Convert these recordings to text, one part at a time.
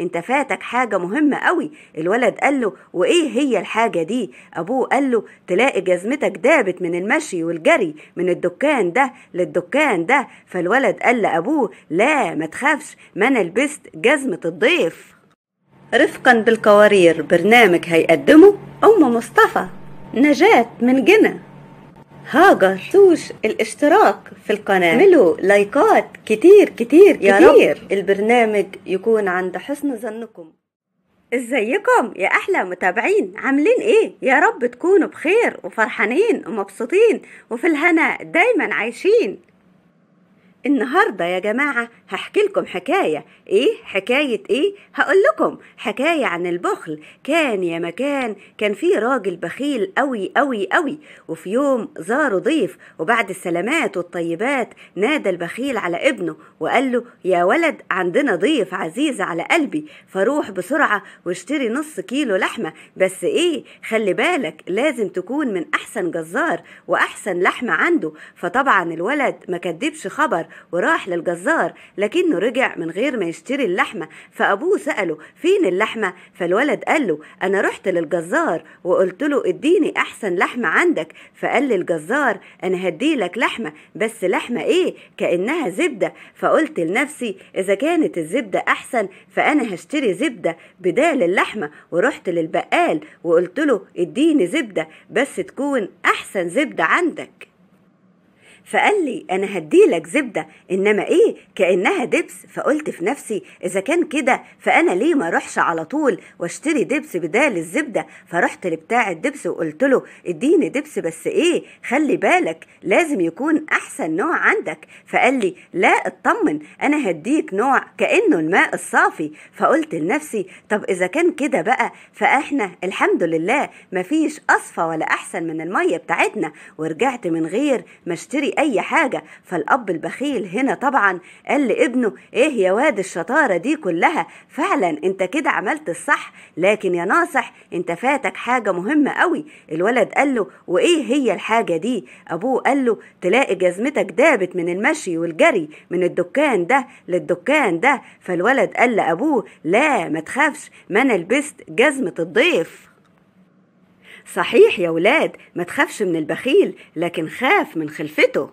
انت فاتك حاجة مهمة قوي الولد قال له وايه هي الحاجة دي ابوه قال له تلاقي جزمتك دابت من المشي والجري من الدكان ده للدكان ده فالولد قال لابوه لا ما تخافش ما انا لبست جزمة الضيف رفقا بالقوارير برنامج هيقدمه ام مصطفى نجاة من جنة هاجر سوش الاشتراك في القناة ملو لايكات كتير كتير يا كتير رب البرنامج يكون عند حسن ظنكم ازيكم يا احلى متابعين عاملين ايه يا رب تكونوا بخير وفرحانين ومبسوطين وفي الهنا دايما عايشين النهاردة يا جماعة هحكي لكم حكاية ايه حكاية ايه هقول لكم حكاية عن البخل كان يا مكان كان في راجل بخيل قوي قوي قوي وفي يوم زاره ضيف وبعد السلامات والطيبات نادى البخيل على ابنه وقال له يا ولد عندنا ضيف عزيز على قلبي فروح بسرعة واشتري نص كيلو لحمة بس ايه خلي بالك لازم تكون من احسن جزار واحسن لحمة عنده فطبعا الولد ما كدبش خبر وراح للجزار لكنه رجع من غير ما يشتري اللحمة فأبوه سأله فين اللحمة فالولد قال له أنا رحت للجزار وقلت له اديني أحسن لحمة عندك فقال لي الجزار أنا هديلك لحمة بس لحمة إيه كأنها زبدة فقلت لنفسي إذا كانت الزبدة أحسن فأنا هشتري زبدة بدال اللحمة ورحت للبقال وقلت له اديني زبدة بس تكون أحسن زبدة عندك فقال لي انا هديلك زبده انما ايه كانها دبس فقلت في نفسي اذا كان كده فانا ليه ما اروحش على طول واشتري دبس بدال الزبده فرحت لبتاع الدبس وقلت له اديني دبس بس ايه خلي بالك لازم يكون احسن نوع عندك فقال لي لا اطمن انا هديك نوع كانه الماء الصافي فقلت لنفسي طب اذا كان كده بقى فاحنا الحمد لله مفيش اصفى ولا احسن من الميه بتاعتنا ورجعت من غير ما اشتري أي حاجة فالأب البخيل هنا طبعا قال لابنه إيه يا واد الشطارة دي كلها فعلا أنت كده عملت الصح لكن يا ناصح أنت فاتك حاجة مهمة قوي الولد قال له وإيه هي الحاجة دي أبوه قال له تلاقي جزمتك دابت من المشي والجري من الدكان ده للدكان ده فالولد قال لأبوه لا ما تخافش ما أنا لبست جزمة الضيف صحيح يا ولاد ما تخافش من البخيل لكن خاف من خلفته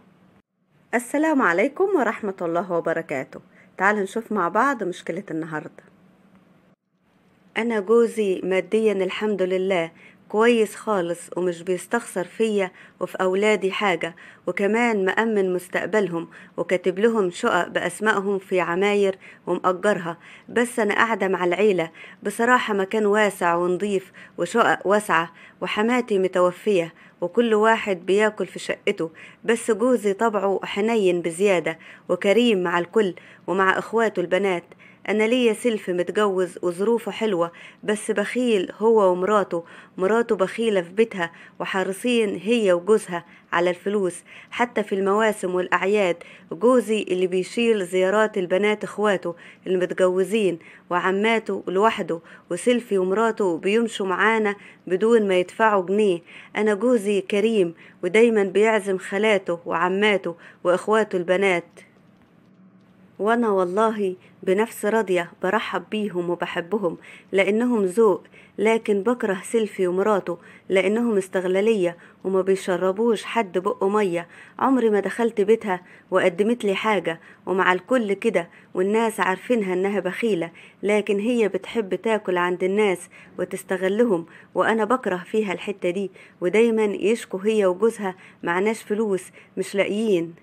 السلام عليكم ورحمة الله وبركاته تعالوا نشوف مع بعض مشكلة النهاردة أنا جوزي ماديا الحمد لله كويس خالص ومش بيستخسر فيا وفي أولادي حاجة وكمان مأمن مستقبلهم وكاتب لهم شقق بأسمائهم في عماير ومأجرها بس أنا قاعدة مع العيلة بصراحة مكان واسع ونضيف وشقق واسعة وحماتي متوفية وكل واحد بياكل في شقته بس جوزي طبعه حنين بزيادة وكريم مع الكل ومع إخواته البنات أنا ليا سلف متجوز وظروفه حلوة بس بخيل هو ومراته مراته بخيلة في بيتها وحريصين هي وجوزها على الفلوس حتى في المواسم والأعياد جوزي اللي بيشيل زيارات البنات إخواته المتجوزين وعماته لوحده وسلفي ومراته بيمشوا معانا بدون ما يدفعوا جنيه أنا جوزي كريم ودايما بيعزم خالاته وعماته وإخواته البنات وانا والله بنفس راضية برحب بيهم وبحبهم لانهم ذوق لكن بكره سيلفي ومراته لانهم استغلالية وما بيشربوش حد بقه مية عمري ما دخلت بيتها وقدمت لي حاجة ومع الكل كده والناس عارفينها انها بخيلة لكن هي بتحب تاكل عند الناس وتستغلهم وانا بكره فيها الحتة دي ودايما يشكو هي وجوزها معناش فلوس مش لاقيين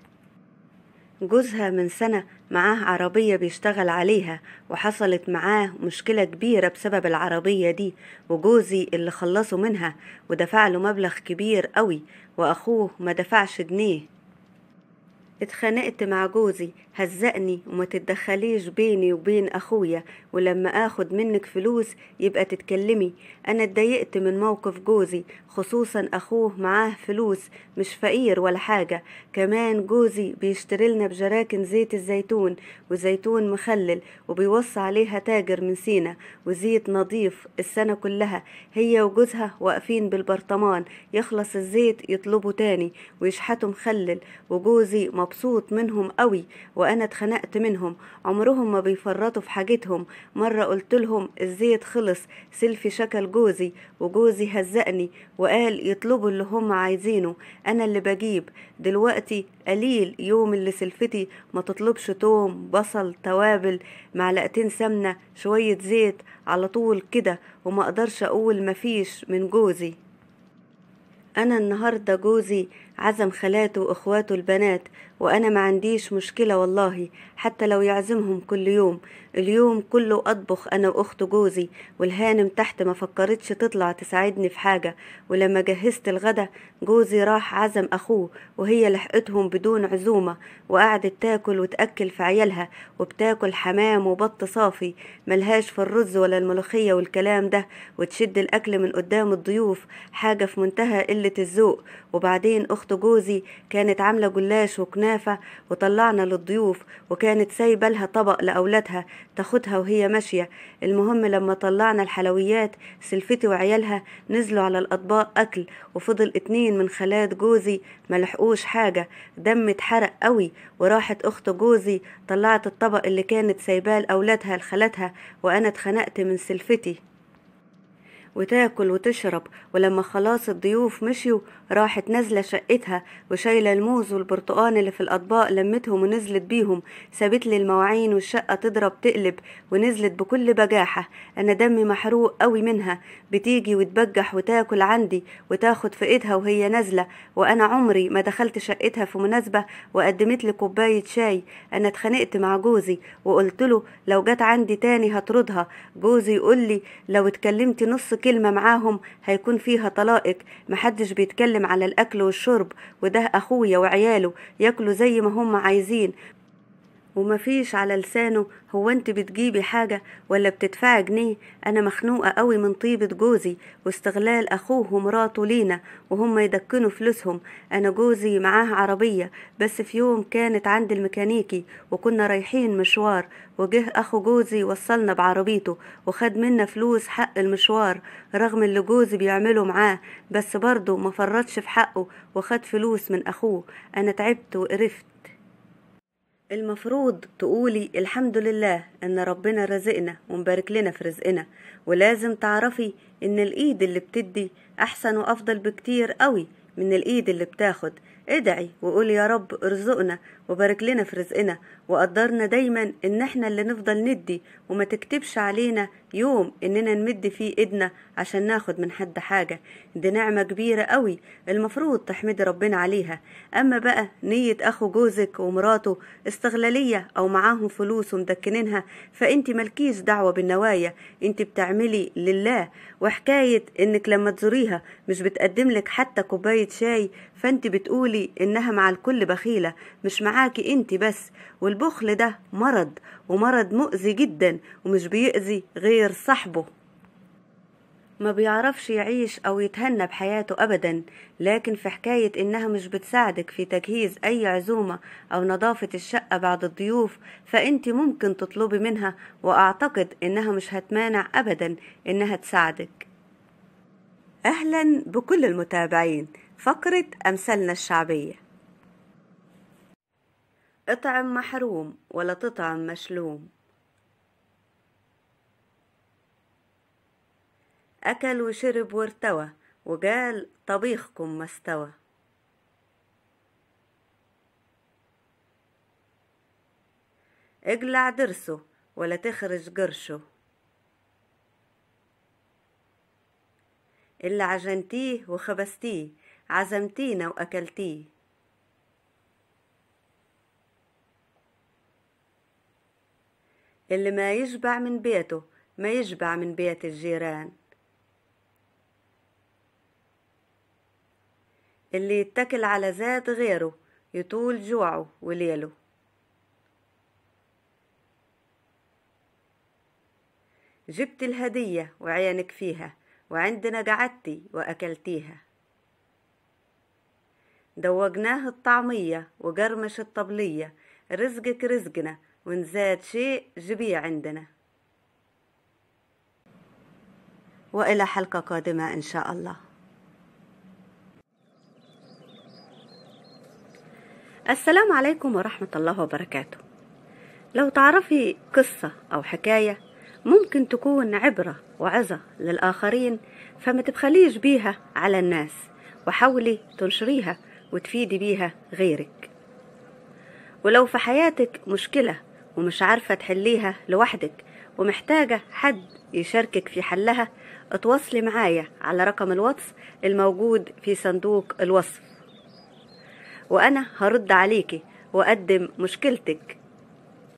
جوزها من سنة معاه عربية بيشتغل عليها وحصلت معاه مشكلة كبيرة بسبب العربية دي وجوزي اللي خلصه منها ودفع له مبلغ كبير قوي وأخوه ما دفعش جنيه اتخانقت مع جوزي هزقني وما تتدخليش بيني وبين اخويا ولما اخد منك فلوس يبقى تتكلمي انا اتضايقت من موقف جوزي خصوصا اخوه معاه فلوس مش فقير ولا حاجة كمان جوزي بيشتري لنا بجراكن زيت الزيتون وزيتون مخلل وبيوصي عليها تاجر من سينا وزيت نظيف السنة كلها هي وجوزها واقفين بالبرطمان يخلص الزيت يطلبوا تاني ويشحتوا مخلل وجوزي مبسوط منهم قوي وانا اتخنقت منهم عمرهم ما بيفرطوا في حاجتهم مره قلت لهم الزيت خلص سيلفي شكل جوزي وجوزي هزقني وقال يطلبوا اللي هم عايزينه انا اللي بجيب دلوقتي قليل يوم اللي سلفتي ما تطلبش توم بصل توابل معلقتين سمنه شويه زيت على طول كده وما اقدرش اقول مفيش من جوزي انا النهارده جوزي عزم خالاته وإخواته البنات وأنا ما عنديش مشكلة والله حتى لو يعزمهم كل يوم اليوم كله أطبخ أنا وأخت جوزي والهانم تحت ما فكرتش تطلع تساعدني في حاجة ولما جهزت الغدا جوزي راح عزم أخوه وهي لحقتهم بدون عزومة وقعدت تاكل وتأكل في عيالها وبتاكل حمام وبط صافي ملهاش في الرز ولا الملوخية والكلام ده وتشد الأكل من قدام الضيوف حاجة في منتهى قلة الذوق وبعدين أخت أخت جوزي كانت عاملة جلاش وكنافة وطلعنا للضيوف وكانت سايبة لها طبق لأولادها تاخدها وهي ماشية المهم لما طلعنا الحلويات سلفتي وعيالها نزلوا على الأطباق أكل وفضل اتنين من خالات جوزي ملحقوش حاجة دم اتحرق قوي وراحت أخت جوزي طلعت الطبق اللي كانت سايباه لأولادها لخالتها وأنا اتخنقت من سلفتي وتاكل وتشرب ولما خلاص الضيوف مشيوا راحت نازلة شقتها وشايلة الموز والبرتقان اللي في الأطباق لمتهم ونزلت بيهم سابت لي المواعين والشقة تضرب تقلب ونزلت بكل بجاحة أنا دمي محروق قوي منها بتيجي وتبجح وتاكل عندي وتاخد في إيدها وهي نازلة وأنا عمري ما دخلت شقتها في مناسبة وقدمت لي كوباية شاي أنا اتخانقت مع جوزي وقلت له لو جت عندي تاني هطردها جوزي يقول لي لو اتكلمتي نص كلمة كلمة معاهم هيكون فيها طلائق محدش بيتكلم على الأكل والشرب وده أخويا وعياله ياكلوا زي ما هم عايزين ومفيش على لسانه هو انت بتجيبي حاجة ولا بتدفعي جنيه انا مخنوقة قوي من طيبة جوزي واستغلال اخوه ومراته لينا وهم يدكنوا فلوسهم انا جوزي معاه عربية بس في يوم كانت عند الميكانيكي وكنا رايحين مشوار وجه اخو جوزي وصلنا بعربيته وخد منا فلوس حق المشوار رغم اللي جوزي بيعمله معاه بس برضه ما فرطش في حقه وخد فلوس من اخوه انا تعبت وقرفت المفروض تقولي الحمد لله ان ربنا رزقنا ومبارك لنا في رزقنا ولازم تعرفي ان الايد اللي بتدي احسن وافضل بكتير قوي من الايد اللي بتاخد ادعي وقولي يا رب ارزقنا وبارك لنا في رزقنا وقدرنا دايما ان احنا اللي نفضل ندي وما تكتبش علينا يوم اننا نمد فيه ايدنا عشان ناخد من حد حاجة دي نعمة كبيرة قوي المفروض تحمدي ربنا عليها اما بقى نية اخو جوزك ومراته استغلالية او معاهم فلوس ومدكنينها فانت ملكيش دعوة بالنوايا انت بتعملي لله وحكاية انك لما تزوريها مش بتقدم لك حتى كوباية شاي فانت بتقولي انها مع الكل بخيلة مش معاها معاكي انت بس والبخل ده مرض ومرض مؤذي جدا ومش بيأذي غير صاحبه ما بيعرفش يعيش او يتهنى بحياته ابدا لكن في حكاية انها مش بتساعدك في تجهيز اي عزومة او نظافة الشقة بعد الضيوف فانت ممكن تطلبي منها واعتقد انها مش هتمانع ابدا انها تساعدك اهلا بكل المتابعين فقرة امثالنا الشعبيه اطعم محروم ولا تطعم مشلوم أكل وشرب وارتوى وقال طبيخكم ما استوى اقلع درسه ولا تخرج قرشه اللي عجنتيه وخبستيه عزمتينا وأكلتيه اللي ما يشبع من بيته ما يشبع من بيت الجيران اللي يتكل على ذات غيره يطول جوعه وليله جبت الهدية وعينك فيها وعندنا قعدتي وأكلتيها دوقناه الطعمية وقرمش الطبلية رزقك رزقنا ونزاد شيء جبيه عندنا وإلى حلقة قادمة إن شاء الله السلام عليكم ورحمة الله وبركاته لو تعرفي قصة أو حكاية ممكن تكون عبرة وعظة للآخرين فما تبخليش بيها على الناس وحاولي تنشريها وتفيدي بيها غيرك ولو في حياتك مشكلة ومش عارفة تحليها لوحدك ومحتاجة حد يشاركك في حلها اتواصلي معايا على رقم الواتس الموجود في صندوق الوصف وأنا هرد عليكي وأقدم مشكلتك